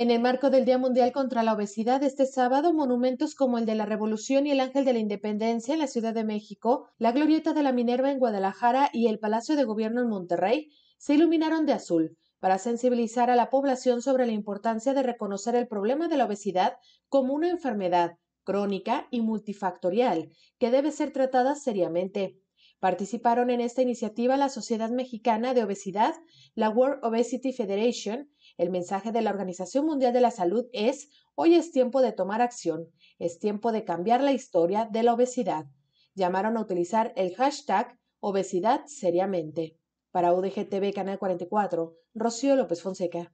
En el marco del Día Mundial contra la Obesidad, este sábado, monumentos como el de la Revolución y el Ángel de la Independencia en la Ciudad de México, la Glorieta de la Minerva en Guadalajara y el Palacio de Gobierno en Monterrey se iluminaron de azul para sensibilizar a la población sobre la importancia de reconocer el problema de la obesidad como una enfermedad crónica y multifactorial que debe ser tratada seriamente. Participaron en esta iniciativa la Sociedad Mexicana de Obesidad, la World Obesity Federation. El mensaje de la Organización Mundial de la Salud es, hoy es tiempo de tomar acción, es tiempo de cambiar la historia de la obesidad. Llamaron a utilizar el hashtag obesidad seriamente. Para UDGTV Canal 44, Rocío López Fonseca.